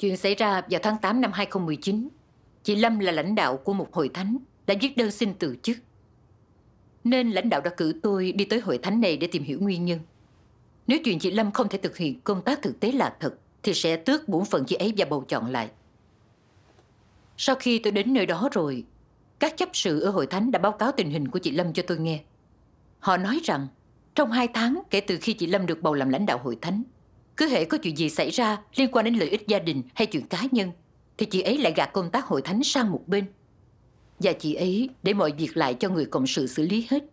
Chuyện xảy ra vào tháng 8 năm 2019. Chị Lâm là lãnh đạo của một hội thánh đã viết đơn xin từ chức. Nên lãnh đạo đã cử tôi đi tới hội thánh này để tìm hiểu nguyên nhân. Nếu chuyện chị Lâm không thể thực hiện công tác thực tế là thật, thì sẽ tước bổn phận chị ấy và bầu chọn lại. Sau khi tôi đến nơi đó rồi, các chấp sự ở hội thánh đã báo cáo tình hình của chị Lâm cho tôi nghe. Họ nói rằng, trong hai tháng kể từ khi chị Lâm được bầu làm lãnh đạo hội thánh, cứ hệ có chuyện gì xảy ra liên quan đến lợi ích gia đình hay chuyện cá nhân Thì chị ấy lại gạt công tác hội thánh sang một bên Và chị ấy để mọi việc lại cho người cộng sự xử lý hết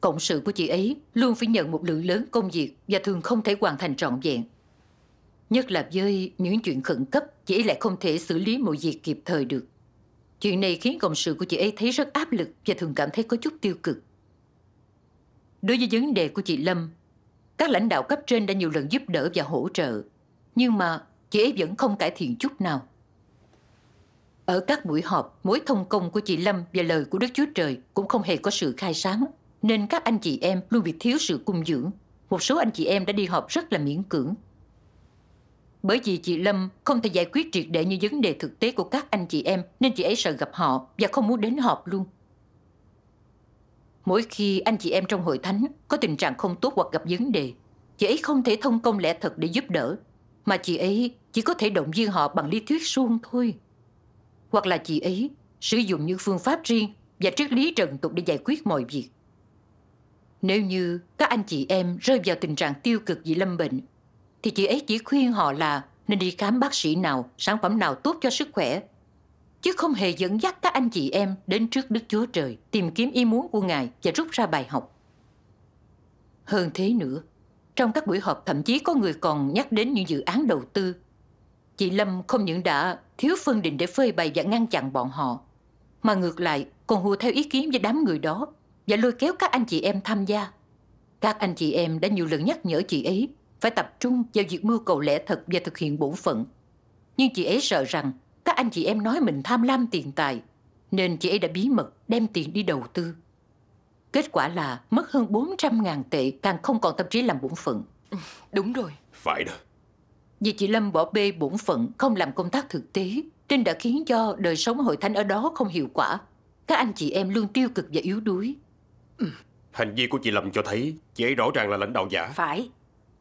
Cộng sự của chị ấy luôn phải nhận một lượng lớn công việc Và thường không thể hoàn thành trọn vẹn Nhất là với những chuyện khẩn cấp Chị ấy lại không thể xử lý mọi việc kịp thời được Chuyện này khiến cộng sự của chị ấy thấy rất áp lực Và thường cảm thấy có chút tiêu cực Đối với vấn đề của chị Lâm các lãnh đạo cấp trên đã nhiều lần giúp đỡ và hỗ trợ, nhưng mà chị ấy vẫn không cải thiện chút nào. Ở các buổi họp, mối thông công của chị Lâm và lời của Đức Chúa Trời cũng không hề có sự khai sáng, nên các anh chị em luôn bị thiếu sự cung dưỡng. Một số anh chị em đã đi họp rất là miễn cưỡng. Bởi vì chị Lâm không thể giải quyết triệt để như vấn đề thực tế của các anh chị em nên chị ấy sợ gặp họ và không muốn đến họp luôn. Mỗi khi anh chị em trong hội thánh có tình trạng không tốt hoặc gặp vấn đề, chị ấy không thể thông công lẽ thật để giúp đỡ, mà chị ấy chỉ có thể động viên họ bằng lý thuyết suông thôi. Hoặc là chị ấy sử dụng những phương pháp riêng và triết lý trần tục để giải quyết mọi việc. Nếu như các anh chị em rơi vào tình trạng tiêu cực vì lâm bệnh, thì chị ấy chỉ khuyên họ là nên đi khám bác sĩ nào, sản phẩm nào tốt cho sức khỏe chứ không hề dẫn dắt các anh chị em đến trước Đức Chúa Trời tìm kiếm ý muốn của Ngài và rút ra bài học. Hơn thế nữa, trong các buổi họp thậm chí có người còn nhắc đến những dự án đầu tư. Chị Lâm không những đã thiếu phân định để phơi bày và ngăn chặn bọn họ, mà ngược lại còn hùa theo ý kiến với đám người đó và lôi kéo các anh chị em tham gia. Các anh chị em đã nhiều lần nhắc nhở chị ấy phải tập trung vào việc mưu cầu lẽ thật và thực hiện bổn phận. Nhưng chị ấy sợ rằng các anh chị em nói mình tham lam tiền tài, nên chị ấy đã bí mật đem tiền đi đầu tư. Kết quả là mất hơn 400.000 tệ, càng không còn tâm trí làm bổn phận. đúng rồi. Phải đó. Vì chị Lâm bỏ bê bổn phận, không làm công tác thực tế, nên đã khiến cho đời sống hội thánh ở đó không hiệu quả. Các anh chị em luôn tiêu cực và yếu đuối. Hành vi của chị Lâm cho thấy chị ấy rõ ràng là lãnh đạo giả. Phải.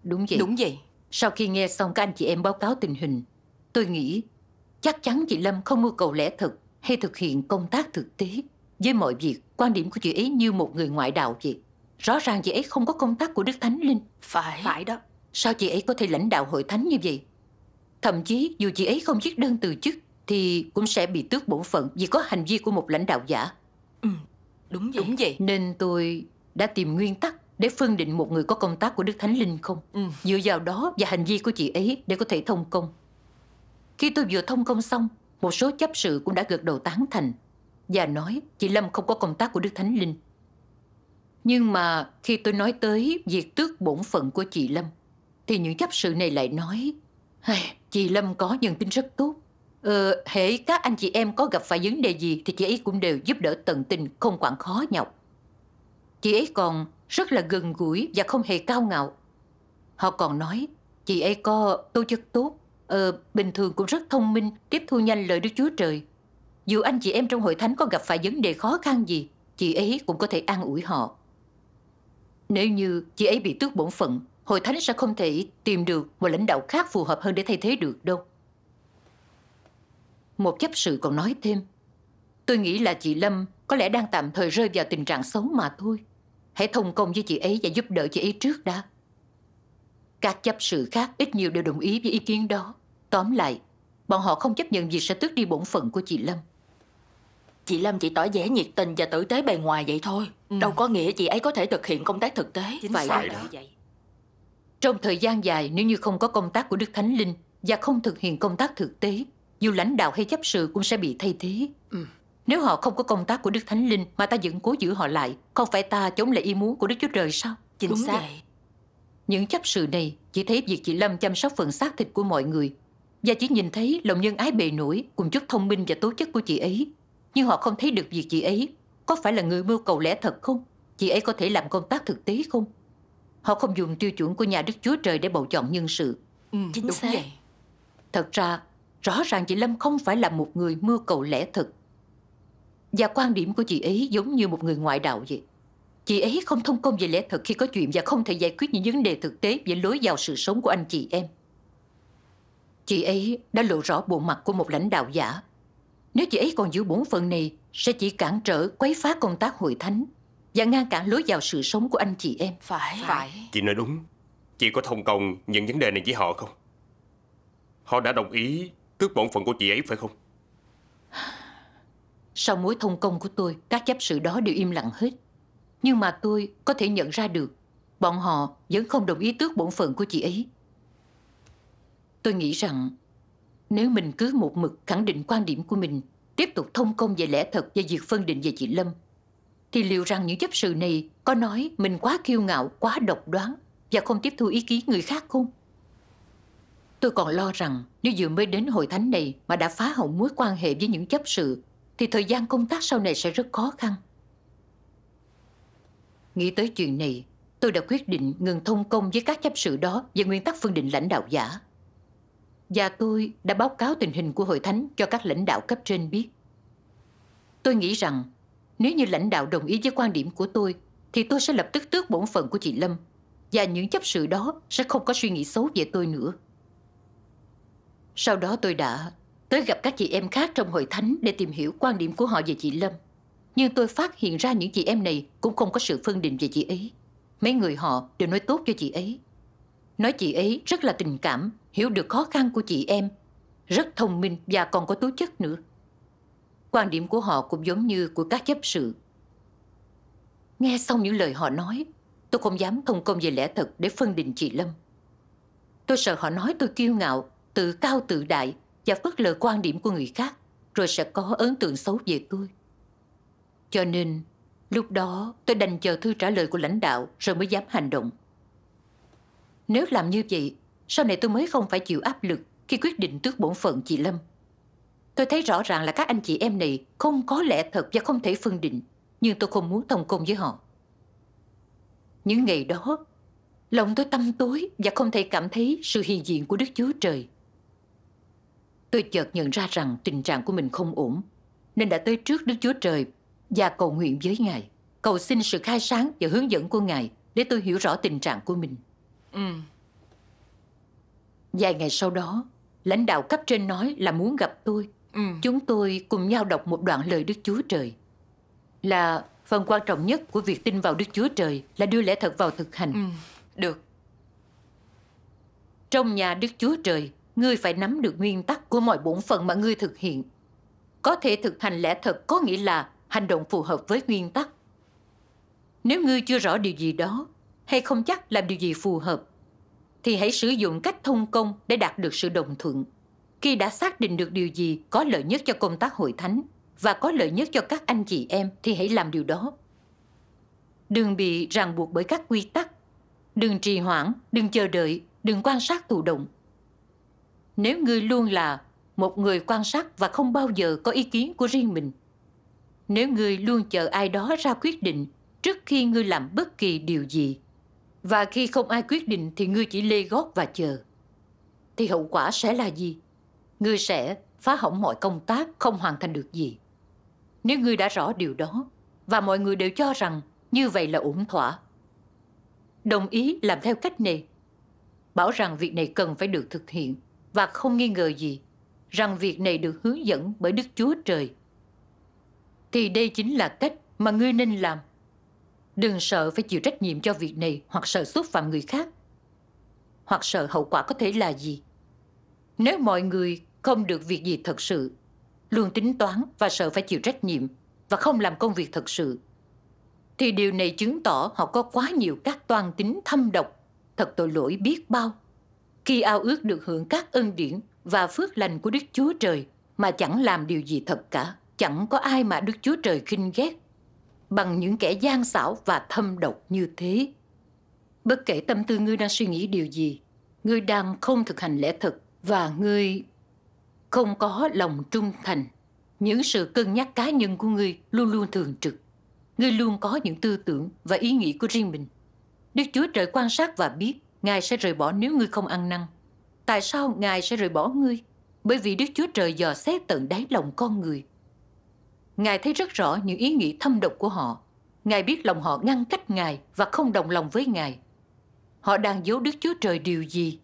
Đúng vậy. Đúng vậy. Sau khi nghe xong các anh chị em báo cáo tình hình, tôi nghĩ chắc chắn chị Lâm không mưu cầu lẽ thật hay thực hiện công tác thực tế. Với mọi việc, quan điểm của chị ấy như một người ngoại đạo vậy. Rõ ràng chị ấy không có công tác của Đức Thánh Linh. Phải. Phải đó. Sao chị ấy có thể lãnh đạo hội thánh như vậy? Thậm chí dù chị ấy không viết đơn từ chức thì cũng sẽ bị tước bổn phận vì có hành vi của một lãnh đạo giả. Ừ, đúng vậy. Đúng vậy. Nên tôi đã tìm nguyên tắc để phân định một người có công tác của Đức Thánh Linh không. Ừ. Dựa vào đó và hành vi của chị ấy để có thể thông công. Khi tôi vừa thông công xong, một số chấp sự cũng đã gật đầu tán thành và nói chị Lâm không có công tác của Đức Thánh Linh. Nhưng mà khi tôi nói tới việc tước bổn phận của chị Lâm, thì những chấp sự này lại nói chị Lâm có nhân tính rất tốt. Ờ, hễ các anh chị em có gặp phải vấn đề gì thì chị ấy cũng đều giúp đỡ tận tình, không quản khó nhọc. Chị ấy còn rất là gần gũi và không hề cao ngạo. Họ còn nói chị ấy có tố chất tốt, ờ, bình thường cũng rất thông minh, tiếp thu nhanh lời Đức Chúa Trời. Dù anh chị em trong hội thánh có gặp phải vấn đề khó khăn gì, chị ấy cũng có thể an ủi họ. Nếu như chị ấy bị tước bổn phận, hội thánh sẽ không thể tìm được một lãnh đạo khác phù hợp hơn để thay thế được đâu. Một chấp sự còn nói thêm, tôi nghĩ là chị Lâm có lẽ đang tạm thời rơi vào tình trạng xấu mà thôi. Hãy thông công với chị ấy và giúp đỡ chị ấy trước đã. Các chấp sự khác ít nhiều đều đồng ý với ý kiến đó. Tóm lại, bọn họ không chấp nhận việc sẽ tước đi bổn phận của chị Lâm. Chị Lâm chỉ tỏ vẻ nhiệt tình và tử tế bề ngoài vậy thôi. Ừ. Đâu có nghĩa chị ấy có thể thực hiện công tác thực tế. Chính vậy phải đó. Vậy. Trong thời gian dài, nếu như không có công tác của Đức Thánh Linh và không thực hiện công tác thực tế, dù lãnh đạo hay chấp sự cũng sẽ bị thay thế. Ừ. Nếu họ không có công tác của Đức Thánh Linh mà ta vẫn cố giữ họ lại, không phải ta chống lại ý muốn của Đức Chúa Trời sao? Chính Đúng xác. Vậy. Những chấp sự này chỉ thấy việc chị Lâm chăm sóc phần xác thịt của mọi người Gia chỉ nhìn thấy lòng nhân ái bề nổi cùng chút thông minh và tố chất của chị ấy. Nhưng họ không thấy được việc chị ấy có phải là người mưu cầu lẽ thật không? Chị ấy có thể làm công tác thực tế không? Họ không dùng tiêu chuẩn của nhà Đức Chúa Trời để bầu chọn nhân sự. Ừ, Chính đúng xác. Vậy. Thật ra, rõ ràng chị Lâm không phải là một người mưu cầu lẽ thật. Và quan điểm của chị ấy giống như một người ngoại đạo vậy. Chị ấy không thông công về lẽ thật khi có chuyện và không thể giải quyết những vấn đề thực tế về lối vào sự sống của anh chị em. Chị ấy đã lộ rõ bộ mặt của một lãnh đạo giả. Nếu chị ấy còn giữ bổn phận này, sẽ chỉ cản trở quấy phá công tác hội thánh và ngăn cản lối vào sự sống của anh chị em. Phải. Phải. Chị nói đúng. Chị có thông công những vấn đề này với họ không? Họ đã đồng ý tước bổn phận của chị ấy phải không? Sau mối thông công của tôi, các chấp sự đó đều im lặng hết. Nhưng mà tôi có thể nhận ra được, bọn họ vẫn không đồng ý tước bổn phận của chị ấy. Tôi nghĩ rằng nếu mình cứ một mực khẳng định quan điểm của mình, tiếp tục thông công về lẽ thật và việc phân định về chị Lâm, thì liệu rằng những chấp sự này có nói mình quá kiêu ngạo, quá độc đoán và không tiếp thu ý kiến người khác không? Tôi còn lo rằng nếu vừa mới đến hội thánh này mà đã phá hỏng mối quan hệ với những chấp sự thì thời gian công tác sau này sẽ rất khó khăn. Nghĩ tới chuyện này, tôi đã quyết định ngừng thông công với các chấp sự đó về nguyên tắc phân định lãnh đạo giả và tôi đã báo cáo tình hình của hội thánh cho các lãnh đạo cấp trên biết. Tôi nghĩ rằng nếu như lãnh đạo đồng ý với quan điểm của tôi thì tôi sẽ lập tức tước bổn phận của chị Lâm và những chấp sự đó sẽ không có suy nghĩ xấu về tôi nữa. Sau đó tôi đã tới gặp các chị em khác trong hội thánh để tìm hiểu quan điểm của họ về chị Lâm. Nhưng tôi phát hiện ra những chị em này cũng không có sự phân định về chị ấy. Mấy người họ đều nói tốt cho chị ấy Nói chị ấy rất là tình cảm, hiểu được khó khăn của chị em, rất thông minh và còn có tố chất nữa. Quan điểm của họ cũng giống như của các chấp sự. Nghe xong những lời họ nói, tôi không dám thông công về lẽ thật để phân định chị Lâm. Tôi sợ họ nói tôi kiêu ngạo, tự cao tự đại và phớt lờ quan điểm của người khác, rồi sẽ có ấn tượng xấu về tôi. Cho nên, lúc đó tôi đành chờ thư trả lời của lãnh đạo rồi mới dám hành động. Nếu làm như vậy, sau này tôi mới không phải chịu áp lực khi quyết định tước bổn phận chị Lâm. Tôi thấy rõ ràng là các anh chị em này không có lẽ thật và không thể phân định, nhưng tôi không muốn thông công với họ. Những ngày đó, lòng tôi tâm tối và không thể cảm thấy sự hiện diện của Đức Chúa Trời. Tôi chợt nhận ra rằng tình trạng của mình không ổn, nên đã tới trước Đức Chúa Trời và cầu nguyện với Ngài, cầu xin sự khai sáng và hướng dẫn của Ngài để tôi hiểu rõ tình trạng của mình. Ừ. Vài ngày sau đó, lãnh đạo cấp trên nói là muốn gặp tôi. Ừ. Chúng tôi cùng nhau đọc một đoạn lời Đức Chúa Trời. Là phần quan trọng nhất của việc tin vào Đức Chúa Trời là đưa lẽ thật vào thực hành. Ừ. Được. Trong nhà Đức Chúa Trời, ngươi phải nắm được nguyên tắc của mọi bổn phận mà ngươi thực hiện. Có thể thực hành lẽ thật có nghĩa là hành động phù hợp với nguyên tắc. Nếu ngươi chưa rõ điều gì đó, hay không chắc làm điều gì phù hợp, thì hãy sử dụng cách thông công để đạt được sự đồng thuận. Khi đã xác định được điều gì có lợi nhất cho công tác hội thánh và có lợi nhất cho các anh chị em thì hãy làm điều đó. Đừng bị ràng buộc bởi các quy tắc. Đừng trì hoãn, đừng chờ đợi, đừng quan sát thụ động. Nếu ngươi luôn là một người quan sát và không bao giờ có ý kiến của riêng mình, nếu ngươi luôn chờ ai đó ra quyết định trước khi ngươi làm bất kỳ điều gì và khi không ai quyết định thì ngươi chỉ lê gót và chờ. Thì hậu quả sẽ là gì? Ngươi sẽ phá hỏng mọi công tác, không hoàn thành được gì. Nếu ngươi đã rõ điều đó, và mọi người đều cho rằng như vậy là ổn thỏa. Đồng ý làm theo cách này. Bảo rằng việc này cần phải được thực hiện và không nghi ngờ gì rằng việc này được hướng dẫn bởi Đức Chúa Trời. Thì đây chính là cách mà ngươi nên làm. Đừng sợ phải chịu trách nhiệm cho việc này hoặc sợ xúc phạm người khác. Hoặc sợ hậu quả có thể là gì. Nếu mọi người không được việc gì thật sự, luôn tính toán và sợ phải chịu trách nhiệm và không làm công việc thật sự, thì điều này chứng tỏ họ có quá nhiều các toan tính thâm độc, thật tội lỗi biết bao. Khi ao ước được hưởng các ân điển và phước lành của Đức Chúa Trời mà chẳng làm điều gì thật cả, chẳng có ai mà Đức Chúa Trời khinh ghét bằng những kẻ gian xảo và thâm độc như thế. Bất kể tâm tư ngươi đang suy nghĩ điều gì, ngươi đang không thực hành lẽ thực và ngươi không có lòng trung thành. Những sự cân nhắc cá nhân của ngươi luôn luôn thường trực. Ngươi luôn có những tư tưởng và ý nghĩ của riêng mình. Đức Chúa Trời quan sát và biết Ngài sẽ rời bỏ nếu ngươi không ăn năn. Tại sao Ngài sẽ rời bỏ ngươi? Bởi vì Đức Chúa Trời dò xét tận đáy lòng con người Ngài thấy rất rõ những ý nghĩ thâm độc của họ. Ngài biết lòng họ ngăn cách Ngài và không đồng lòng với Ngài. Họ đang giấu Đức Chúa Trời điều gì?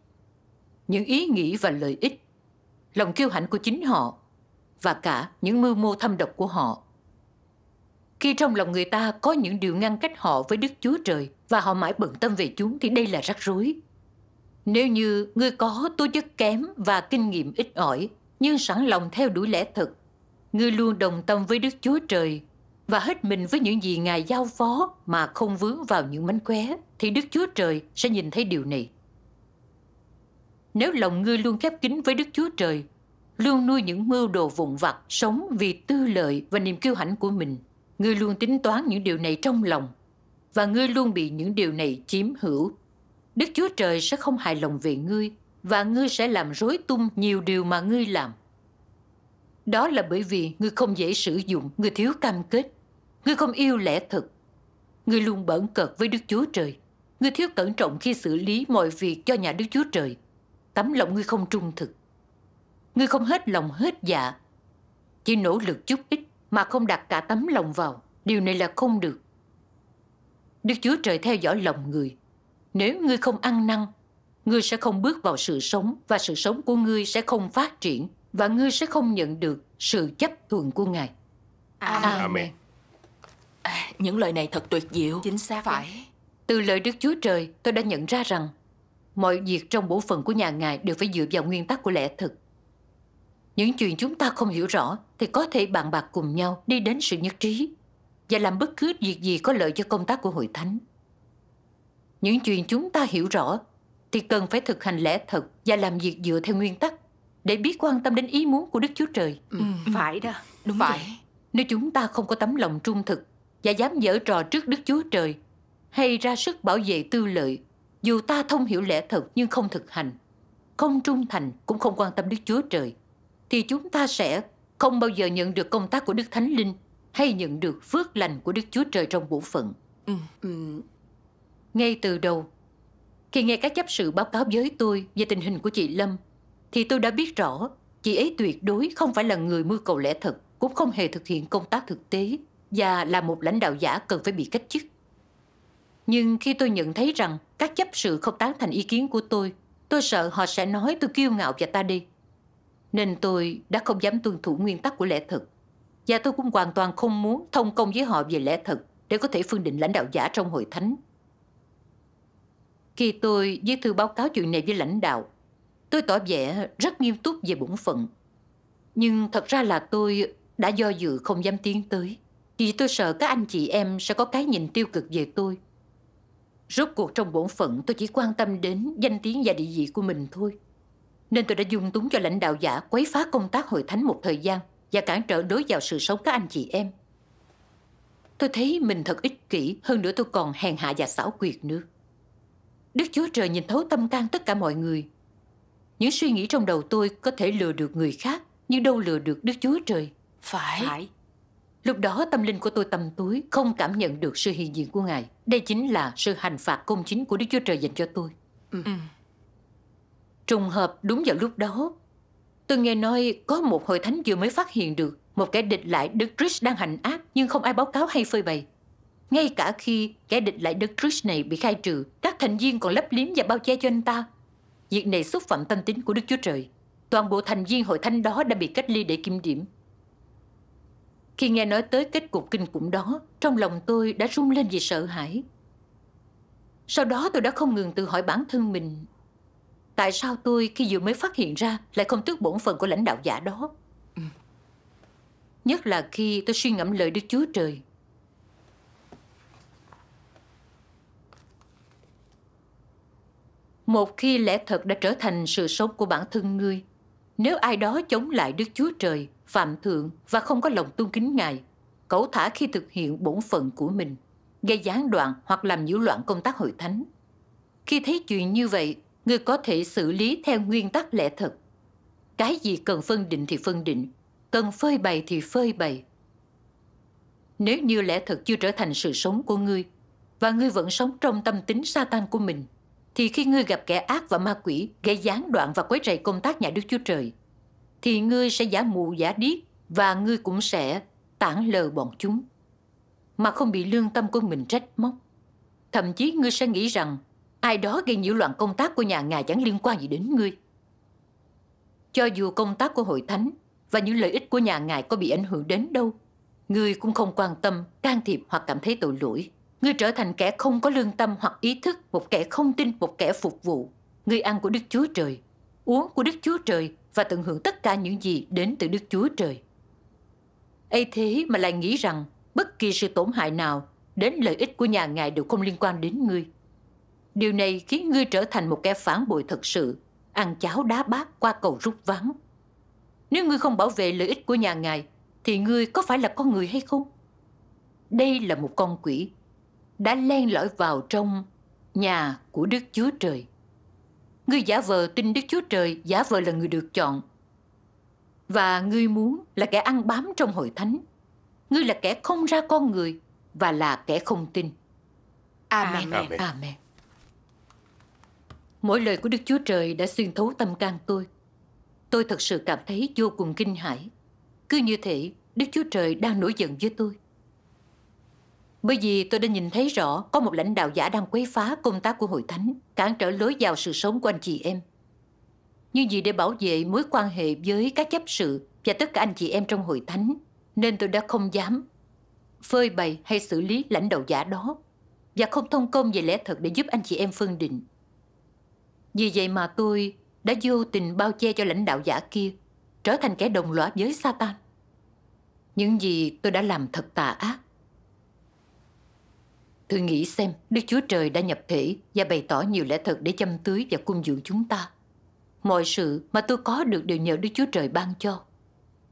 Những ý nghĩ và lợi ích, lòng kiêu hãnh của chính họ và cả những mưu mô thâm độc của họ. Khi trong lòng người ta có những điều ngăn cách họ với Đức Chúa Trời và họ mãi bận tâm về chúng thì đây là rắc rối. Nếu như ngươi có tố chất kém và kinh nghiệm ít ỏi nhưng sẵn lòng theo đuổi lẽ thật ngươi luôn đồng tâm với Đức Chúa Trời và hết mình với những gì Ngài giao phó mà không vướng vào những mánh khóe, thì Đức Chúa Trời sẽ nhìn thấy điều này. Nếu lòng ngươi luôn khép kín với Đức Chúa Trời, luôn nuôi những mưu đồ vụn vặt, sống vì tư lợi và niềm kiêu hãnh của mình, ngươi luôn tính toán những điều này trong lòng và ngươi luôn bị những điều này chiếm hữu. Đức Chúa Trời sẽ không hài lòng về ngươi và ngươi sẽ làm rối tung nhiều điều mà ngươi làm. Đó là bởi vì ngươi không dễ sử dụng, ngươi thiếu cam kết. Ngươi không yêu lẽ thật. Ngươi luôn bẩn cợt với Đức Chúa Trời. Ngươi thiếu cẩn trọng khi xử lý mọi việc cho nhà Đức Chúa Trời. Tấm lòng ngươi không trung thực. Ngươi không hết lòng hết dạ. Chỉ nỗ lực chút ít mà không đặt cả tấm lòng vào. Điều này là không được. Đức Chúa Trời theo dõi lòng người. Nếu ngươi không ăn năn, ngươi sẽ không bước vào sự sống và sự sống của ngươi sẽ không phát triển và ngươi sẽ không nhận được sự chấp thuận của Ngài. Amen. À, những lời này thật tuyệt diệu. Chính xác. Phải. Từ lời Đức Chúa Trời, tôi đã nhận ra rằng mọi việc trong bổ phận của nhà Ngài đều phải dựa vào nguyên tắc của lẽ thực. Những chuyện chúng ta không hiểu rõ thì có thể bàn bạc cùng nhau đi đến sự nhất trí và làm bất cứ việc gì có lợi cho công tác của hội thánh. Những chuyện chúng ta hiểu rõ thì cần phải thực hành lẽ thật và làm việc dựa theo nguyên tắc để biết quan tâm đến ý muốn của Đức Chúa Trời. Ừ. Phải đó. Đúng Phải. Vậy. Nếu chúng ta không có tấm lòng trung thực và dám dở trò trước Đức Chúa Trời hay ra sức bảo vệ tư lợi, dù ta thông hiểu lẽ thật nhưng không thực hành, không trung thành cũng không quan tâm Đức Chúa Trời, thì chúng ta sẽ không bao giờ nhận được công tác của Đức Thánh Linh hay nhận được phước lành của Đức Chúa Trời trong bổn phận. Ừ. ừ. Ngay từ đầu, khi nghe các chấp sự báo cáo với tôi về tình hình của chị Lâm, thì tôi đã biết rõ chị ấy tuyệt đối không phải là người mưu cầu lẽ thật, cũng không hề thực hiện công tác thực tế và là một lãnh đạo giả cần phải bị cách chức. Nhưng khi tôi nhận thấy rằng các chấp sự không tán thành ý kiến của tôi, tôi sợ họ sẽ nói tôi kiêu ngạo và ta đi. Nên tôi đã không dám tuân thủ nguyên tắc của lẽ thật. Và tôi cũng hoàn toàn không muốn thông công với họ về lẽ thật để có thể phương định lãnh đạo giả trong hội thánh. Khi tôi viết thư báo cáo chuyện này với lãnh đạo, Tôi tỏ vẻ rất nghiêm túc về bổn phận. Nhưng thật ra là tôi đã do dự không dám tiến tới. Vì tôi sợ các anh chị em sẽ có cái nhìn tiêu cực về tôi. Rốt cuộc trong bổn phận tôi chỉ quan tâm đến danh tiếng và địa vị của mình thôi. Nên tôi đã dung túng cho lãnh đạo giả quấy phá công tác hội thánh một thời gian và cản trở đối vào sự sống các anh chị em. Tôi thấy mình thật ích kỷ, hơn nữa tôi còn hèn hạ và xảo quyệt nữa. Đức Chúa Trời nhìn thấu tâm can tất cả mọi người những suy nghĩ trong đầu tôi có thể lừa được người khác, nhưng đâu lừa được Đức Chúa Trời. Phải. Phải. Lúc đó tâm linh của tôi tầm tối, không cảm nhận được sự hiện diện của Ngài. Đây chính là sự hành phạt công chính của Đức Chúa Trời dành cho tôi. Ừ. ừ. Trùng hợp đúng vào lúc đó, tôi nghe nói có một hội thánh vừa mới phát hiện được một kẻ địch lại Đức Trish đang hành ác nhưng không ai báo cáo hay phơi bày. Ngay cả khi kẻ địch lại Đức Trish này bị khai trừ, các thành viên còn lấp liếm và bao che cho anh ta Việc này xúc phạm tâm tính của Đức Chúa Trời. Toàn bộ thành viên hội thánh đó đã bị cách ly để kiểm điểm. Khi nghe nói tới kết cục kinh khủng đó, trong lòng tôi đã rung lên vì sợ hãi. Sau đó tôi đã không ngừng tự hỏi bản thân mình Tại sao tôi khi vừa mới phát hiện ra Lại không tước bổn phận của lãnh đạo giả đó Nhất là khi tôi suy ngẫm lời Đức Chúa Trời Một khi lẽ thật đã trở thành sự sống của bản thân ngươi, nếu ai đó chống lại Đức Chúa Trời, phạm thượng và không có lòng tôn kính Ngài, cẩu thả khi thực hiện bổn phận của mình, gây gián đoạn hoặc làm nhiễu loạn công tác hội thánh. Khi thấy chuyện như vậy, ngươi có thể xử lý theo nguyên tắc lẽ thật. Cái gì cần phân định thì phân định, cần phơi bày thì phơi bày. Nếu như lẽ thật chưa trở thành sự sống của ngươi, và ngươi vẫn sống trong tâm tính sa tan của mình – thì khi ngươi gặp kẻ ác và ma quỷ gây gián đoạn và quấy rầy công tác nhà Đức Chúa Trời, thì ngươi sẽ giả mù giả điếc và ngươi cũng sẽ tản lờ bọn chúng mà không bị lương tâm của mình trách móc. Thậm chí ngươi sẽ nghĩ rằng ai đó gây nhiễu loạn công tác của nhà ngài chẳng liên quan gì đến ngươi. Cho dù công tác của hội thánh và những lợi ích của nhà ngài có bị ảnh hưởng đến đâu, ngươi cũng không quan tâm, can thiệp hoặc cảm thấy tội lỗi. Ngươi trở thành kẻ không có lương tâm hoặc ý thức, một kẻ không tin, một kẻ phục vụ. Ngươi ăn của Đức Chúa Trời, uống của Đức Chúa Trời và tận hưởng tất cả những gì đến từ Đức Chúa Trời. ấy thế mà lại nghĩ rằng bất kỳ sự tổn hại nào đến lợi ích của nhà ngài đều không liên quan đến ngươi. Điều này khiến ngươi trở thành một kẻ phản bội thật sự, ăn cháo đá bát qua cầu rút ván. Nếu ngươi không bảo vệ lợi ích của nhà ngài, thì ngươi có phải là con người hay không? Đây là một con quỷ đã len lỏi vào trong nhà của Đức Chúa Trời. Ngươi giả vờ tin Đức Chúa Trời giả vờ là người được chọn. Và ngươi muốn là kẻ ăn bám trong hội thánh. Ngươi là kẻ không ra con người và là kẻ không tin. Amen. Amen. Amen. Amen. Mỗi lời của Đức Chúa Trời đã xuyên thấu tâm can tôi. Tôi thật sự cảm thấy vô cùng kinh hãi. Cứ như thể Đức Chúa Trời đang nổi giận với tôi. Bởi vì tôi đã nhìn thấy rõ có một lãnh đạo giả đang quấy phá công tác của hội thánh, cản trở lối vào sự sống của anh chị em. Như vì để bảo vệ mối quan hệ với các chấp sự và tất cả anh chị em trong hội thánh, nên tôi đã không dám phơi bày hay xử lý lãnh đạo giả đó và không thông công về lẽ thật để giúp anh chị em phân định. Vì vậy mà tôi đã vô tình bao che cho lãnh đạo giả kia trở thành kẻ đồng lõa với Satan. Những gì tôi đã làm thật tà ác Thử nghĩ xem, Đức Chúa Trời đã nhập thể và bày tỏ nhiều lẽ thật để chăm tưới và cung dưỡng chúng ta. Mọi sự mà tôi có được đều nhờ Đức Chúa Trời ban cho.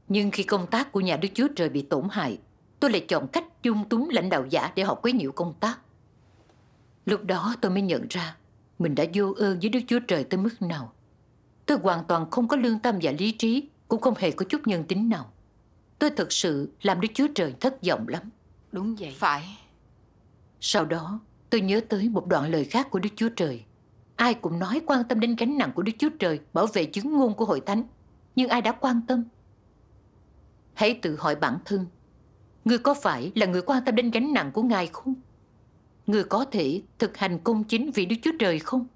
Nhưng khi công tác của nhà Đức Chúa Trời bị tổn hại, tôi lại chọn cách dung túng lãnh đạo giả để họ quấy nhiễu công tác. Lúc đó tôi mới nhận ra mình đã vô ơn với Đức Chúa Trời tới mức nào. Tôi hoàn toàn không có lương tâm và lý trí, cũng không hề có chút nhân tính nào. Tôi thật sự làm Đức Chúa Trời thất vọng lắm. Đúng vậy. Phải. Sau đó, tôi nhớ tới một đoạn lời khác của Đức Chúa Trời. Ai cũng nói quan tâm đến gánh nặng của Đức Chúa Trời bảo vệ chứng ngôn của hội thánh. Nhưng ai đã quan tâm? Hãy tự hỏi bản thân. Người có phải là người quan tâm đến gánh nặng của Ngài không? Người có thể thực hành công chính vì Đức Chúa Trời không?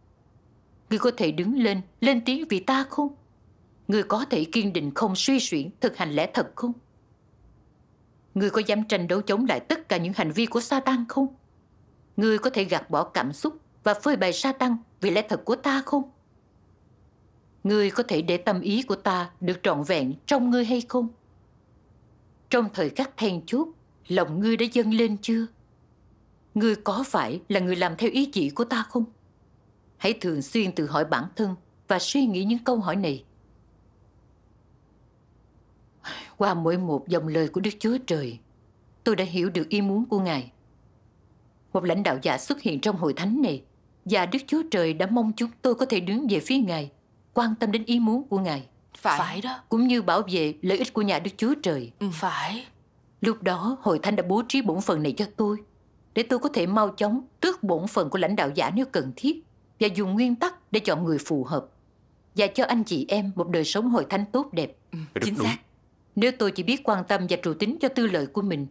Người có thể đứng lên, lên tiếng vì ta không? Người có thể kiên định không suy xuyển, thực hành lẽ thật không? Người có dám tranh đấu chống lại tất cả những hành vi của Satan không? Ngươi có thể gạt bỏ cảm xúc và phơi bày sa tăng vì lẽ thật của ta không? Ngươi có thể để tâm ý của ta được trọn vẹn trong ngươi hay không? Trong thời khắc then chốt, lòng ngươi đã dâng lên chưa? Ngươi có phải là người làm theo ý chỉ của ta không? Hãy thường xuyên tự hỏi bản thân và suy nghĩ những câu hỏi này. Qua mỗi một dòng lời của Đức Chúa Trời, tôi đã hiểu được ý muốn của Ngài. Một lãnh đạo giả xuất hiện trong hội thánh này và Đức Chúa Trời đã mong chúng tôi có thể đứng về phía Ngài, quan tâm đến ý muốn của Ngài. Phải. Phải đó. Cũng như bảo vệ lợi ích của nhà Đức Chúa Trời. Ừ. Phải. Lúc đó hội thánh đã bố trí bổn phận này cho tôi để tôi có thể mau chóng tước bổn phận của lãnh đạo giả nếu cần thiết và dùng nguyên tắc để chọn người phù hợp và cho anh chị em một đời sống hội thánh tốt đẹp. Ừ, chính xác. Nếu tôi chỉ biết quan tâm và trụ tính cho tư lợi của mình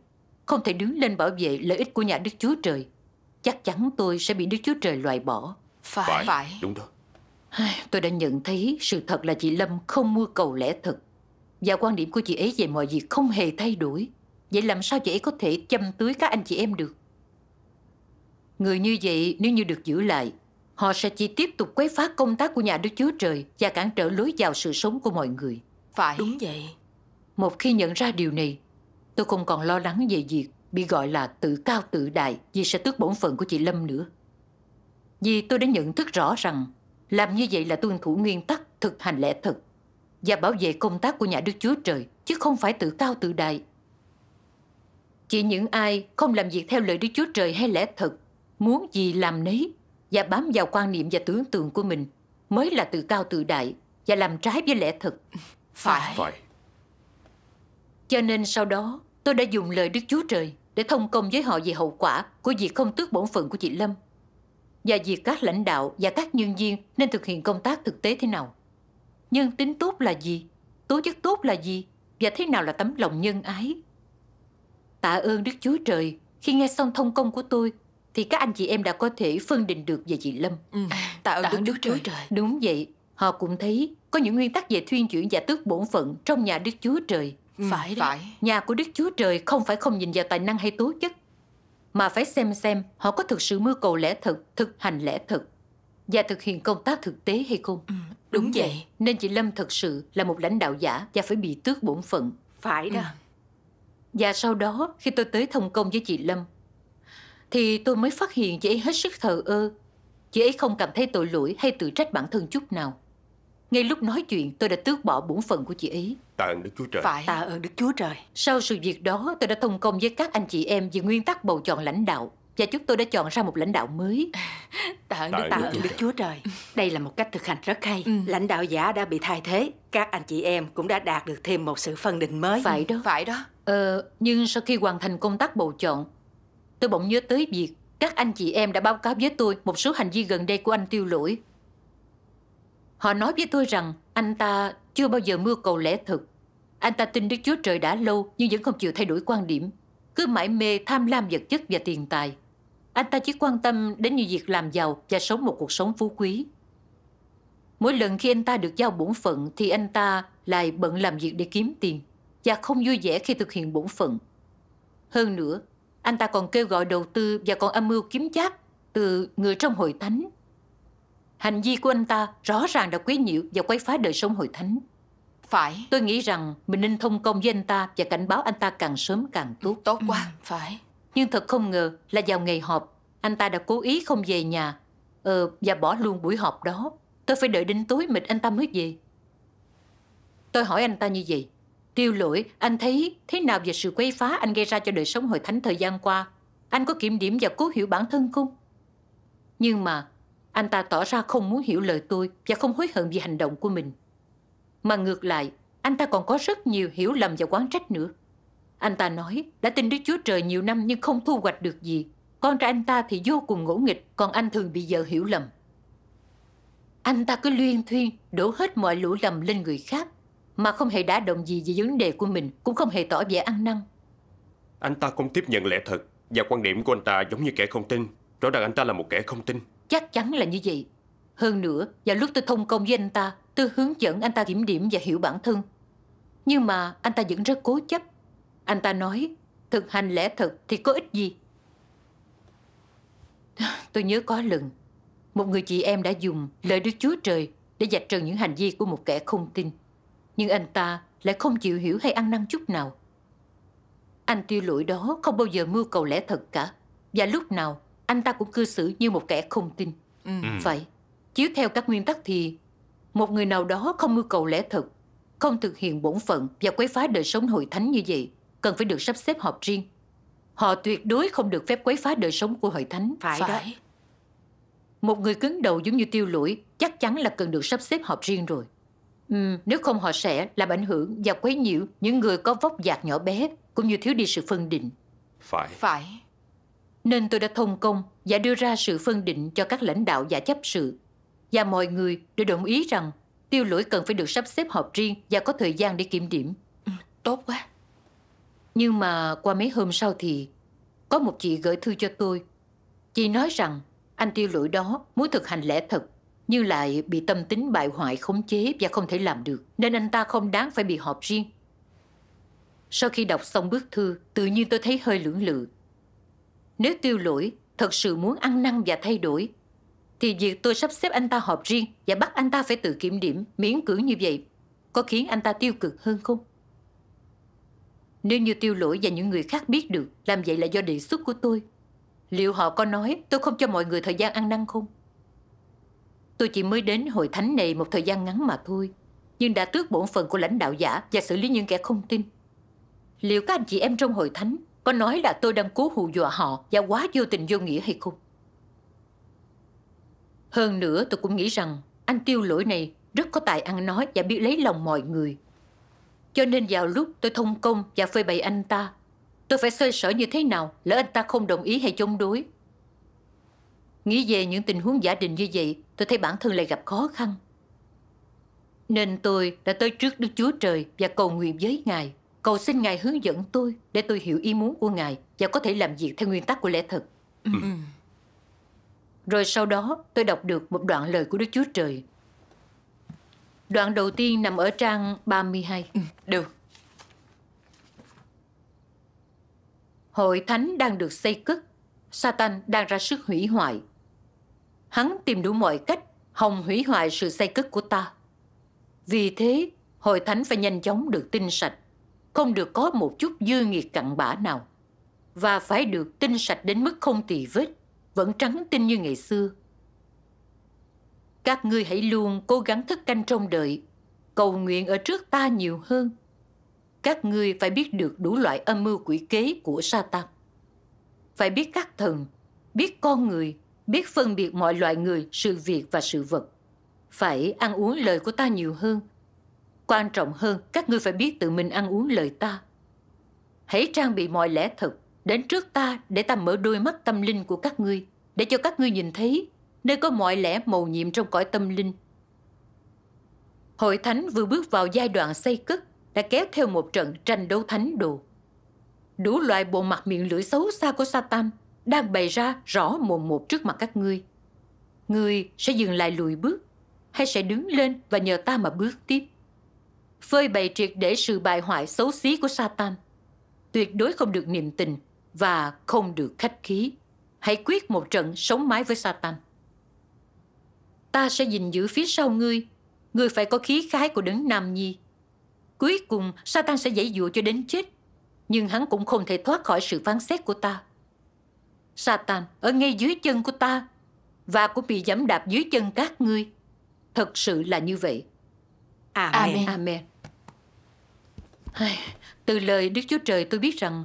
không thể đứng lên bảo vệ lợi ích của nhà Đức Chúa Trời, chắc chắn tôi sẽ bị Đức Chúa Trời loại bỏ. Phải, phải. Đúng đó. Tôi đã nhận thấy sự thật là chị Lâm không mua cầu lẽ thật. Và quan điểm của chị ấy về mọi việc không hề thay đổi. Vậy làm sao chị ấy có thể chăm tưới các anh chị em được? Người như vậy nếu như được giữ lại, họ sẽ chỉ tiếp tục quấy phá công tác của nhà Đức Chúa Trời và cản trở lối vào sự sống của mọi người. Phải. Đúng vậy. Một khi nhận ra điều này, Tôi không còn lo lắng về việc bị gọi là tự cao tự đại vì sẽ tước bổn phận của chị Lâm nữa. Vì tôi đã nhận thức rõ rằng làm như vậy là tuân thủ nguyên tắc thực hành lẽ thật và bảo vệ công tác của nhà Đức Chúa Trời chứ không phải tự cao tự đại. Chỉ những ai không làm việc theo lời Đức Chúa Trời hay lẽ thật muốn gì làm nấy và bám vào quan niệm và tưởng tượng của mình mới là tự cao tự đại và làm trái với lẽ thật. Phải. Phải. Cho nên sau đó Tôi đã dùng lời Đức Chúa Trời để thông công với họ về hậu quả của việc không tước bổn phận của chị Lâm và việc các lãnh đạo và các nhân viên nên thực hiện công tác thực tế thế nào. Nhân tính tốt là gì? Tố chất tốt là gì? Và thế nào là tấm lòng nhân ái? Tạ ơn Đức Chúa Trời, khi nghe xong thông công của tôi thì các anh chị em đã có thể phân định được về chị Lâm. Ừ, tạ ơn Đức, Đức, Đức Chúa Trời. Trời. Đúng vậy, họ cũng thấy có những nguyên tắc về thuyên chuyển và tước bổn phận trong nhà Đức Chúa Trời Ừ, phải Phải. Nhà của Đức Chúa Trời không phải không nhìn vào tài năng hay tố chất, mà phải xem xem họ có thực sự mưu cầu lẽ thật thực hành lẽ thật và thực hiện công tác thực tế hay không. Ừ, đúng, đúng vậy. Nên chị Lâm thật sự là một lãnh đạo giả và phải bị tước bổn phận. Phải đó. Ừ. Và sau đó khi tôi tới thông công với chị Lâm thì tôi mới phát hiện chị ấy hết sức thờ ơ. Chị ấy không cảm thấy tội lỗi hay tự trách bản thân chút nào. Ngay lúc nói chuyện tôi đã tước bỏ bổn phận của chị ấy Tạ ơn Đức Chúa Trời Phải Tạ ơn Đức Chúa Trời Sau sự việc đó tôi đã thông công với các anh chị em Về nguyên tắc bầu chọn lãnh đạo Và chúng tôi đã chọn ra một lãnh đạo mới Tạ ơn Đức, Tạ ơn Đức, Đức Chúa Trời Đây là một cách thực hành rất hay ừ. Lãnh đạo giả đã bị thay thế Các anh chị em cũng đã đạt được thêm một sự phân định mới Phải đó Phải đó Ờ, nhưng sau khi hoàn thành công tác bầu chọn Tôi bỗng nhớ tới việc Các anh chị em đã báo cáo với tôi Một số hành vi gần đây của anh tiêu lỗi Họ nói với tôi rằng Anh ta chưa bao giờ mưu cầu lẽ thực anh ta tin Đức Chúa Trời đã lâu nhưng vẫn không chịu thay đổi quan điểm, cứ mãi mê tham lam vật chất và tiền tài. Anh ta chỉ quan tâm đến những việc làm giàu và sống một cuộc sống phú quý. Mỗi lần khi anh ta được giao bổn phận thì anh ta lại bận làm việc để kiếm tiền và không vui vẻ khi thực hiện bổn phận. Hơn nữa, anh ta còn kêu gọi đầu tư và còn âm mưu kiếm chác từ người trong hội thánh. Hành vi của anh ta rõ ràng đã quấy nhiễu và quấy phá đời sống hội thánh. Phải Tôi nghĩ rằng mình nên thông công với anh ta Và cảnh báo anh ta càng sớm càng tốt Tốt quá ừ. Phải Nhưng thật không ngờ là vào ngày họp Anh ta đã cố ý không về nhà Ờ và bỏ luôn buổi họp đó Tôi phải đợi đến tối mịt anh ta mới về Tôi hỏi anh ta như vậy Tiêu lỗi anh thấy thế nào về sự quấy phá anh gây ra cho đời sống hội thánh thời gian qua Anh có kiểm điểm và cố hiểu bản thân không? Nhưng mà anh ta tỏ ra không muốn hiểu lời tôi Và không hối hận vì hành động của mình mà ngược lại, anh ta còn có rất nhiều hiểu lầm và quán trách nữa. Anh ta nói đã tin Đức Chúa Trời nhiều năm nhưng không thu hoạch được gì. Con trai anh ta thì vô cùng ngỗ nghịch, còn anh thường bị vợ hiểu lầm. Anh ta cứ luyên thuyên, đổ hết mọi lũ lầm lên người khác, mà không hề đã động gì về vấn đề của mình, cũng không hề tỏ vẻ ăn năn. Anh ta không tiếp nhận lẽ thật, và quan điểm của anh ta giống như kẻ không tin. Rõ ràng anh ta là một kẻ không tin. Chắc chắn là như vậy. Hơn nữa, vào lúc tôi thông công với anh ta, tôi hướng dẫn anh ta kiểm điểm và hiểu bản thân. Nhưng mà anh ta vẫn rất cố chấp. Anh ta nói, thực hành lẽ thật thì có ích gì. Tôi nhớ có lần, một người chị em đã dùng lời Đức Chúa Trời để dạch trần những hành vi của một kẻ không tin. Nhưng anh ta lại không chịu hiểu hay ăn năn chút nào. Anh tiêu lỗi đó không bao giờ mưu cầu lẽ thật cả. Và lúc nào anh ta cũng cư xử như một kẻ không tin. Ừ. Vậy ừ. Chiếu theo các nguyên tắc thì một người nào đó không mưu cầu lẽ thực, không thực hiện bổn phận và quấy phá đời sống hội thánh như vậy, cần phải được sắp xếp họp riêng. Họ tuyệt đối không được phép quấy phá đời sống của hội thánh. Phải, Phải. đó. Một người cứng đầu giống như tiêu lũi chắc chắn là cần được sắp xếp họp riêng rồi. Ừ, nếu không họ sẽ làm ảnh hưởng và quấy nhiễu những người có vóc dạc nhỏ bé cũng như thiếu đi sự phân định. Phải. Phải. Nên tôi đã thông công và đưa ra sự phân định cho các lãnh đạo giả chấp sự và mọi người đều đồng ý rằng tiêu lỗi cần phải được sắp xếp họp riêng và có thời gian để kiểm điểm. Ừ, tốt quá. Nhưng mà qua mấy hôm sau thì có một chị gửi thư cho tôi. Chị nói rằng anh tiêu lỗi đó muốn thực hành lẽ thật nhưng lại bị tâm tính bại hoại khống chế và không thể làm được nên anh ta không đáng phải bị họp riêng. Sau khi đọc xong bức thư, tự nhiên tôi thấy hơi lưỡng lự. Nếu tiêu lỗi thật sự muốn ăn năn và thay đổi thì việc tôi sắp xếp anh ta họp riêng và bắt anh ta phải tự kiểm điểm miễn cưỡng như vậy có khiến anh ta tiêu cực hơn không? Nếu như tiêu lỗi và những người khác biết được làm vậy là do đề xuất của tôi, liệu họ có nói tôi không cho mọi người thời gian ăn năn không? Tôi chỉ mới đến hội thánh này một thời gian ngắn mà thôi, nhưng đã tước bổn phần của lãnh đạo giả và xử lý những kẻ không tin. Liệu các anh chị em trong hội thánh có nói là tôi đang cố hù dọa họ và quá vô tình vô nghĩa hay không? Hơn nữa tôi cũng nghĩ rằng anh tiêu lỗi này rất có tài ăn nói và biết lấy lòng mọi người. Cho nên vào lúc tôi thông công và phê bày anh ta, tôi phải xoay sở như thế nào lỡ anh ta không đồng ý hay chống đối. Nghĩ về những tình huống giả định như vậy, tôi thấy bản thân lại gặp khó khăn. Nên tôi đã tới trước Đức Chúa Trời và cầu nguyện với Ngài, cầu xin Ngài hướng dẫn tôi để tôi hiểu ý muốn của Ngài và có thể làm việc theo nguyên tắc của lẽ thật. Ừ. Ừ. Rồi sau đó tôi đọc được một đoạn lời của Đức Chúa Trời. Đoạn đầu tiên nằm ở trang 32. Ừ, được. Hội thánh đang được xây cất. Satan đang ra sức hủy hoại. Hắn tìm đủ mọi cách hòng hủy hoại sự xây cất của ta. Vì thế, hội thánh phải nhanh chóng được tinh sạch, không được có một chút dư nghiệt cặn bã nào và phải được tinh sạch đến mức không tỳ vết vẫn trắng tinh như ngày xưa. Các ngươi hãy luôn cố gắng thức canh trong đời, cầu nguyện ở trước ta nhiều hơn. Các ngươi phải biết được đủ loại âm mưu quỷ kế của Satan. Phải biết các thần, biết con người, biết phân biệt mọi loại người, sự việc và sự vật. Phải ăn uống lời của ta nhiều hơn. Quan trọng hơn, các ngươi phải biết tự mình ăn uống lời ta. Hãy trang bị mọi lẽ thật đến trước ta để ta mở đôi mắt tâm linh của các ngươi để cho các ngươi nhìn thấy nơi có mọi lẽ màu nhiệm trong cõi tâm linh. Hội thánh vừa bước vào giai đoạn xây cất đã kéo theo một trận tranh đấu thánh đồ. Đủ loại bộ mặt miệng lưỡi xấu xa của Satan đang bày ra rõ mồm một trước mặt các ngươi. Ngươi sẽ dừng lại lùi bước hay sẽ đứng lên và nhờ ta mà bước tiếp. Phơi bày triệt để sự bại hoại xấu xí của Satan. Tuyệt đối không được niềm tình và không được khách khí. Hãy quyết một trận sống mái với Satan. Ta sẽ gìn giữ phía sau ngươi. Ngươi phải có khí khái của đấng Nam Nhi. Cuối cùng, Satan sẽ dãy dụa cho đến chết. Nhưng hắn cũng không thể thoát khỏi sự phán xét của ta. Satan ở ngay dưới chân của ta và cũng bị giẫm đạp dưới chân các ngươi. Thật sự là như vậy. Amen. Amen. Amen. Từ lời Đức Chúa Trời tôi biết rằng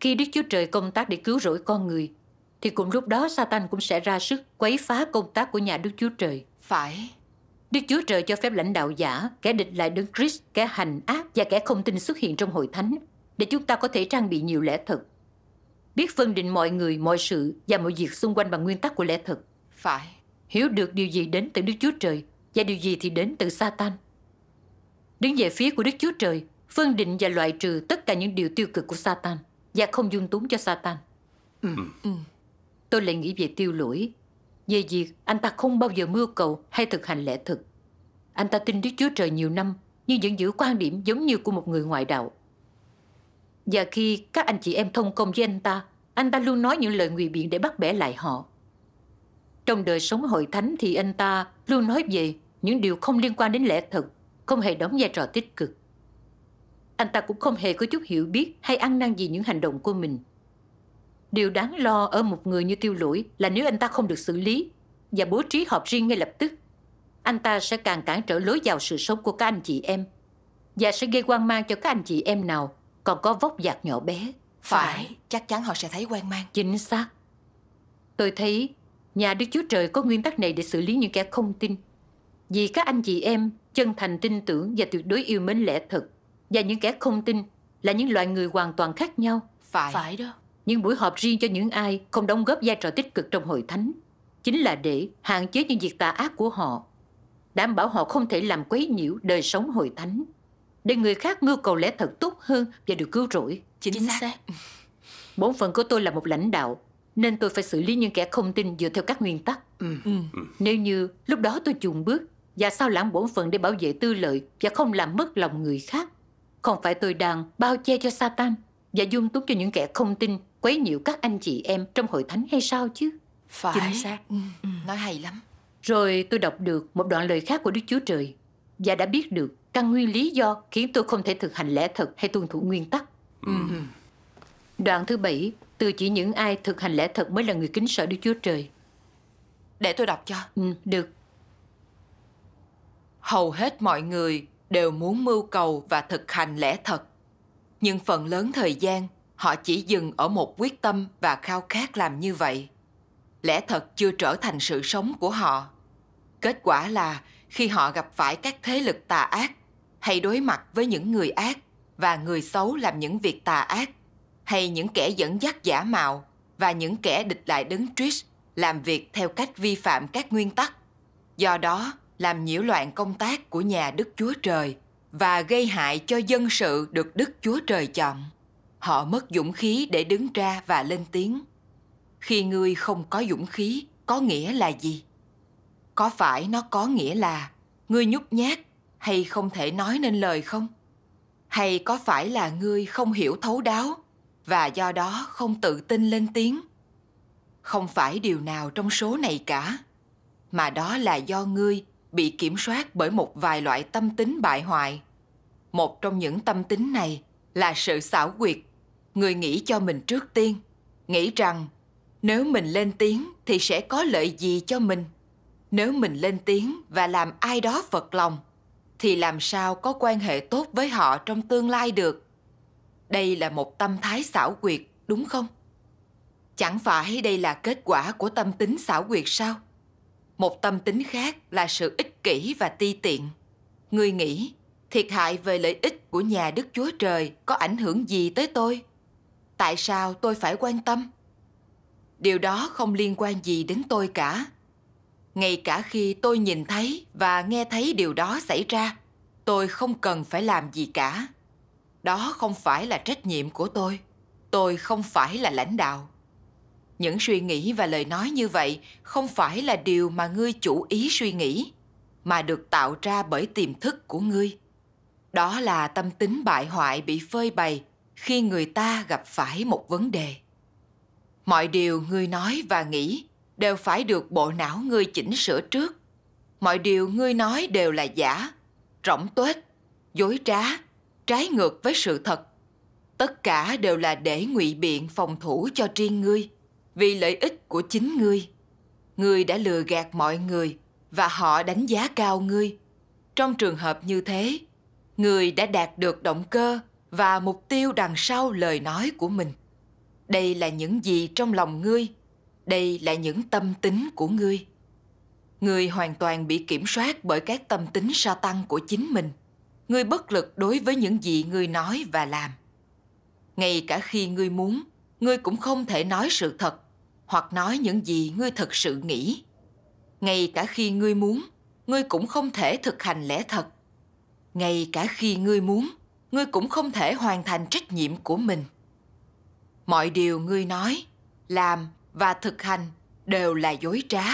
khi Đức Chúa Trời công tác để cứu rỗi con người, thì cùng lúc đó Satan cũng sẽ ra sức quấy phá công tác của nhà Đức Chúa Trời. Phải. Đức Chúa Trời cho phép lãnh đạo giả, kẻ địch lại đứng Christ, kẻ hành ác và kẻ không tin xuất hiện trong hội thánh để chúng ta có thể trang bị nhiều lẽ thật. Biết phân định mọi người, mọi sự và mọi việc xung quanh bằng nguyên tắc của lẽ thật. Phải. Hiểu được điều gì đến từ Đức Chúa Trời và điều gì thì đến từ Satan. Đứng về phía của Đức Chúa Trời, phân định và loại trừ tất cả những điều tiêu cực của Satan và không dung túng cho Satan. Ừ. ừ. ừ tôi lại nghĩ về tiêu lũi. Về việc anh ta không bao giờ mưu cầu hay thực hành lẽ thực. Anh ta tin Đức Chúa Trời nhiều năm nhưng vẫn giữ quan điểm giống như của một người ngoại đạo. Và khi các anh chị em thông công với anh ta, anh ta luôn nói những lời nguy biện để bắt bẻ lại họ. Trong đời sống hội thánh thì anh ta luôn nói về những điều không liên quan đến lẽ thật, không hề đóng vai trò tích cực. Anh ta cũng không hề có chút hiểu biết hay ăn năn gì những hành động của mình. Điều đáng lo ở một người như tiêu lũi là nếu anh ta không được xử lý và bố trí họp riêng ngay lập tức, anh ta sẽ càng cản trở lối vào sự sống của các anh chị em và sẽ gây quan mang cho các anh chị em nào còn có vóc dạc nhỏ bé. Phải, chắc chắn họ sẽ thấy quan mang. Chính xác. Tôi thấy nhà Đức Chúa Trời có nguyên tắc này để xử lý những kẻ không tin. Vì các anh chị em chân thành tin tưởng và tuyệt đối yêu mến lẽ thật và những kẻ không tin là những loại người hoàn toàn khác nhau. Phải. Phải đó những buổi họp riêng cho những ai không đóng góp vai trò tích cực trong hội thánh chính là để hạn chế những việc tà ác của họ đảm bảo họ không thể làm quấy nhiễu đời sống hội thánh để người khác mưu cầu lẽ thật tốt hơn và được cứu rỗi chính, chính xác, xác. bổn phận của tôi là một lãnh đạo nên tôi phải xử lý những kẻ không tin dựa theo các nguyên tắc Ừ. ừ. ừ. nếu như lúc đó tôi chùn bước và sao lãng bổn phận để bảo vệ tư lợi và không làm mất lòng người khác không phải tôi đang bao che cho Satan và dung túng cho những kẻ không tin quấy nhiễu các anh chị em trong hội thánh hay sao chứ phải chính xác ừ. nói hay lắm rồi tôi đọc được một đoạn lời khác của đức chúa trời và đã biết được căn nguyên lý do khiến tôi không thể thực hành lẽ thật hay tuân thủ nguyên tắc ừ. ừ. đoạn thứ bảy từ chỉ những ai thực hành lẽ thật mới là người kính sợ đức chúa trời để tôi đọc cho ừ, được hầu hết mọi người đều muốn mưu cầu và thực hành lẽ thật nhưng phần lớn thời gian họ chỉ dừng ở một quyết tâm và khao khát làm như vậy lẽ thật chưa trở thành sự sống của họ kết quả là khi họ gặp phải các thế lực tà ác hay đối mặt với những người ác và người xấu làm những việc tà ác hay những kẻ dẫn dắt giả mạo và những kẻ địch lại đứng triết làm việc theo cách vi phạm các nguyên tắc do đó làm nhiễu loạn công tác của nhà đức chúa trời và gây hại cho dân sự được Đức Chúa Trời chọn. Họ mất dũng khí để đứng ra và lên tiếng. Khi ngươi không có dũng khí, có nghĩa là gì? Có phải nó có nghĩa là ngươi nhút nhát hay không thể nói nên lời không? Hay có phải là ngươi không hiểu thấu đáo và do đó không tự tin lên tiếng? Không phải điều nào trong số này cả, mà đó là do ngươi bị kiểm soát bởi một vài loại tâm tính bại hoại. Một trong những tâm tính này là sự xảo quyệt. Người nghĩ cho mình trước tiên, nghĩ rằng nếu mình lên tiếng thì sẽ có lợi gì cho mình. Nếu mình lên tiếng và làm ai đó phật lòng thì làm sao có quan hệ tốt với họ trong tương lai được. Đây là một tâm thái xảo quyệt, đúng không? Chẳng phải đây là kết quả của tâm tính xảo quyệt sao? Một tâm tính khác là sự ích kỷ và ti tiện. Ngươi nghĩ thiệt hại về lợi ích của nhà Đức Chúa Trời có ảnh hưởng gì tới tôi? Tại sao tôi phải quan tâm? Điều đó không liên quan gì đến tôi cả. Ngay cả khi tôi nhìn thấy và nghe thấy điều đó xảy ra, tôi không cần phải làm gì cả. Đó không phải là trách nhiệm của tôi. Tôi không phải là lãnh đạo những suy nghĩ và lời nói như vậy không phải là điều mà ngươi chủ ý suy nghĩ mà được tạo ra bởi tiềm thức của ngươi đó là tâm tính bại hoại bị phơi bày khi người ta gặp phải một vấn đề mọi điều ngươi nói và nghĩ đều phải được bộ não ngươi chỉnh sửa trước mọi điều ngươi nói đều là giả rỗng tuếch dối trá trái ngược với sự thật tất cả đều là để ngụy biện phòng thủ cho riêng ngươi vì lợi ích của chính ngươi. Ngươi đã lừa gạt mọi người và họ đánh giá cao ngươi. Trong trường hợp như thế, ngươi đã đạt được động cơ và mục tiêu đằng sau lời nói của mình. Đây là những gì trong lòng ngươi, đây là những tâm tính của ngươi. Ngươi hoàn toàn bị kiểm soát bởi các tâm tính sa tăng của chính mình. Ngươi bất lực đối với những gì ngươi nói và làm. Ngay cả khi ngươi muốn, ngươi cũng không thể nói sự thật hoặc nói những gì ngươi thật sự nghĩ. Ngay cả khi ngươi muốn, ngươi cũng không thể thực hành lẽ thật. Ngay cả khi ngươi muốn, ngươi cũng không thể hoàn thành trách nhiệm của mình. Mọi điều ngươi nói, làm và thực hành đều là dối trá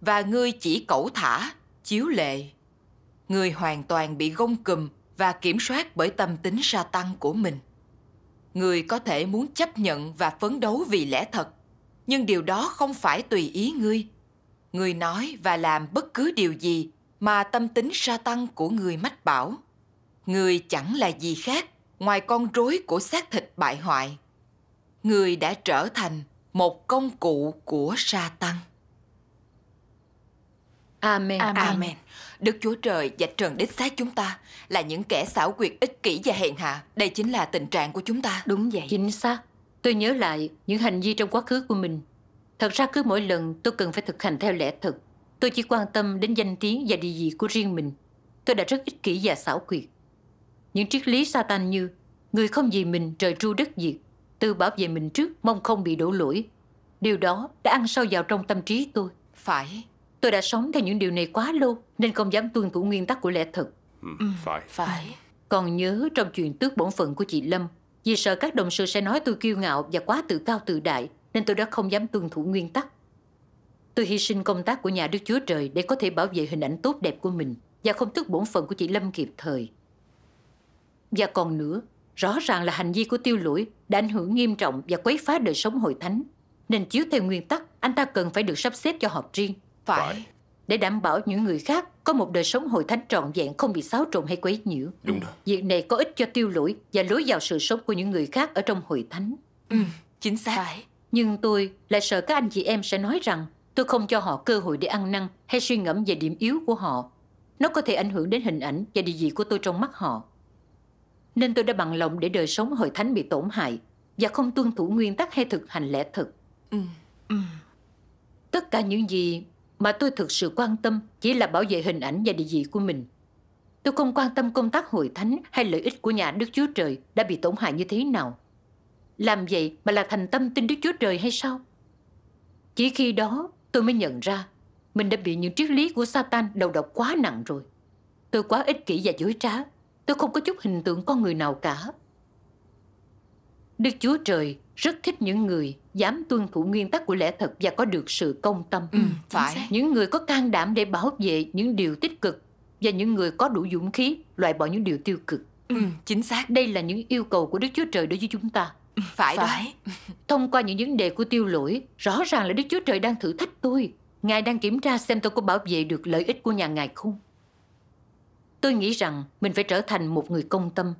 và ngươi chỉ cẩu thả, chiếu lệ. Ngươi hoàn toàn bị gông cùm và kiểm soát bởi tâm tính sa tăng của mình. Ngươi có thể muốn chấp nhận và phấn đấu vì lẽ thật, nhưng điều đó không phải tùy ý ngươi. Ngươi nói và làm bất cứ điều gì mà tâm tính sa tăng của người mách bảo. Người chẳng là gì khác ngoài con rối của xác thịt bại hoại. Người đã trở thành một công cụ của sa tăng. Amen. Amen. Amen. Đức Chúa Trời và trần đích xác chúng ta là những kẻ xảo quyệt ích kỷ và hèn hạ. Đây chính là tình trạng của chúng ta. Đúng vậy. Chính xác. Tôi nhớ lại những hành vi trong quá khứ của mình. Thật ra cứ mỗi lần tôi cần phải thực hành theo lẽ thật. Tôi chỉ quan tâm đến danh tiếng và địa vị của riêng mình. Tôi đã rất ích kỷ và xảo quyệt. Những triết lý Satan như người không vì mình trời tru đất diệt, tự bảo vệ mình trước mong không bị đổ lỗi. Điều đó đã ăn sâu vào trong tâm trí tôi. Phải, tôi đã sống theo những điều này quá lâu nên không dám tuân thủ nguyên tắc của lẽ thật. Ừ, phải. Phải. Còn nhớ trong chuyện tước bổn phận của chị Lâm vì sợ các đồng sự sẽ nói tôi kiêu ngạo và quá tự cao tự đại nên tôi đã không dám tuân thủ nguyên tắc. Tôi hy sinh công tác của nhà Đức Chúa Trời để có thể bảo vệ hình ảnh tốt đẹp của mình và không tức bổn phận của chị Lâm kịp thời. Và còn nữa, rõ ràng là hành vi của tiêu lỗi đã ảnh hưởng nghiêm trọng và quấy phá đời sống hội thánh. Nên chiếu theo nguyên tắc, anh ta cần phải được sắp xếp cho họp riêng. Phải. phải để đảm bảo những người khác có một đời sống hội thánh trọn vẹn không bị xáo trộn hay quấy nhiễu. Đúng rồi. Việc này có ích cho tiêu lũi và lối vào sự sống của những người khác ở trong hội thánh. Ừ, chính xác. Phải. Nhưng tôi lại sợ các anh chị em sẽ nói rằng tôi không cho họ cơ hội để ăn năn hay suy ngẫm về điểm yếu của họ. Nó có thể ảnh hưởng đến hình ảnh và địa vị của tôi trong mắt họ. Nên tôi đã bằng lòng để đời sống hội thánh bị tổn hại và không tuân thủ nguyên tắc hay thực hành lẽ thực. Ừ. Ừ. Tất cả những gì mà tôi thực sự quan tâm chỉ là bảo vệ hình ảnh và địa vị của mình. Tôi không quan tâm công tác hội thánh hay lợi ích của nhà Đức Chúa Trời đã bị tổn hại như thế nào. Làm vậy mà là thành tâm tin Đức Chúa Trời hay sao? Chỉ khi đó tôi mới nhận ra mình đã bị những triết lý của Satan đầu độc quá nặng rồi. Tôi quá ích kỷ và dối trá. Tôi không có chút hình tượng con người nào cả. Đức Chúa Trời rất thích những người dám tuân thủ nguyên tắc của lẽ thật và có được sự công tâm. Ừ, phải. Những người có can đảm để bảo vệ những điều tích cực và những người có đủ dũng khí loại bỏ những điều tiêu cực. Ừ, chính xác. Đây là những yêu cầu của Đức Chúa Trời đối với chúng ta. Ừ, phải, phải. đó. Thông qua những vấn đề của tiêu lỗi, rõ ràng là Đức Chúa Trời đang thử thách tôi. Ngài đang kiểm tra xem tôi có bảo vệ được lợi ích của nhà Ngài không. Tôi nghĩ rằng mình phải trở thành một người công tâm.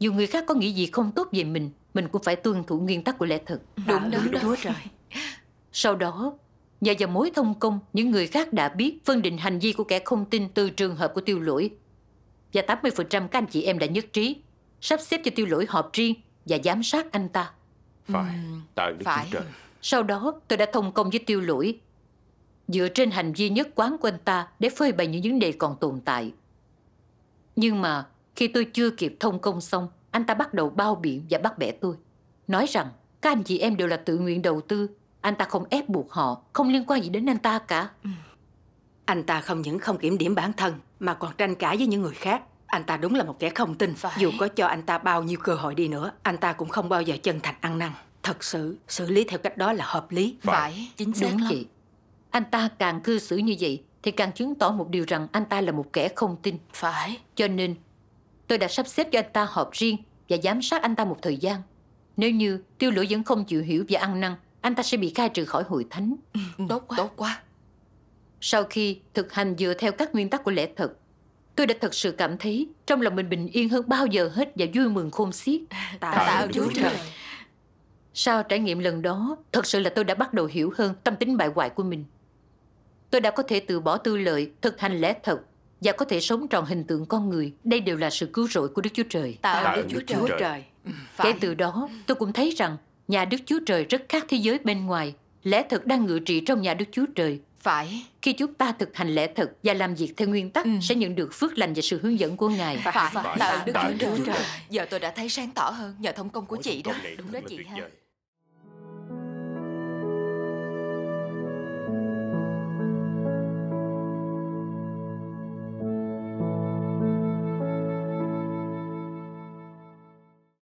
Dù người khác có nghĩ gì không tốt về mình, mình cũng phải tuân thủ nguyên tắc của lẽ thật đúng đó đúng, đúng, đúng, rồi sau đó nhờ vào mối thông công những người khác đã biết phân định hành vi của kẻ không tin từ trường hợp của tiêu lỗi và 80% các anh chị em đã nhất trí sắp xếp cho tiêu lỗi họp riêng và giám sát anh ta phải tại đức phải. trời sau đó tôi đã thông công với tiêu lỗi dựa trên hành vi nhất quán của anh ta để phơi bày những vấn đề còn tồn tại nhưng mà khi tôi chưa kịp thông công xong anh ta bắt đầu bao biện và bắt bẻ tôi. Nói rằng các anh chị em đều là tự nguyện đầu tư, anh ta không ép buộc họ, không liên quan gì đến anh ta cả. Ừ. Anh ta không những không kiểm điểm bản thân mà còn tranh cãi với những người khác. Anh ta đúng là một kẻ không tin Phải. Dù có cho anh ta bao nhiêu cơ hội đi nữa Anh ta cũng không bao giờ chân thành ăn năn Thật sự, xử lý theo cách đó là hợp lý Phải, chính xác Đúng lắm chị Anh ta càng cư xử như vậy Thì càng chứng tỏ một điều rằng anh ta là một kẻ không tin Phải Cho nên tôi đã sắp xếp cho anh ta họp riêng và giám sát anh ta một thời gian. Nếu như tiêu Lỗi vẫn không chịu hiểu và ăn năn, anh ta sẽ bị khai trừ khỏi hội thánh. Ừ, ừ, tốt quá. Tốt quá. Sau khi thực hành dựa theo các nguyên tắc của lẽ thật, tôi đã thật sự cảm thấy trong lòng mình bình yên hơn bao giờ hết và vui mừng khôn xiết. Tạ, Tạ ơn Chúa trời. Sau trải nghiệm lần đó, thật sự là tôi đã bắt đầu hiểu hơn tâm tính bại hoại của mình. Tôi đã có thể từ bỏ tư lợi, thực hành lẽ thật và có thể sống trọn hình tượng con người. Đây đều là sự cứu rỗi của Đức Chúa Trời. Tạo, Tạo Đức, Chúa, Chúa Trời. Trời. Ừ, Kể từ đó, tôi cũng thấy rằng nhà Đức Chúa Trời rất khác thế giới bên ngoài. Lẽ thật đang ngự trị trong nhà Đức Chúa Trời. Phải. Khi chúng ta thực hành lẽ thật và làm việc theo nguyên tắc, ừ. sẽ nhận được phước lành và sự hướng dẫn của Ngài. Phải. Phải. Phải. Tạo Đức Chúa Trời. Giờ tôi đã thấy sáng tỏ hơn nhờ thông công của chị đó. Đúng đó chị ha.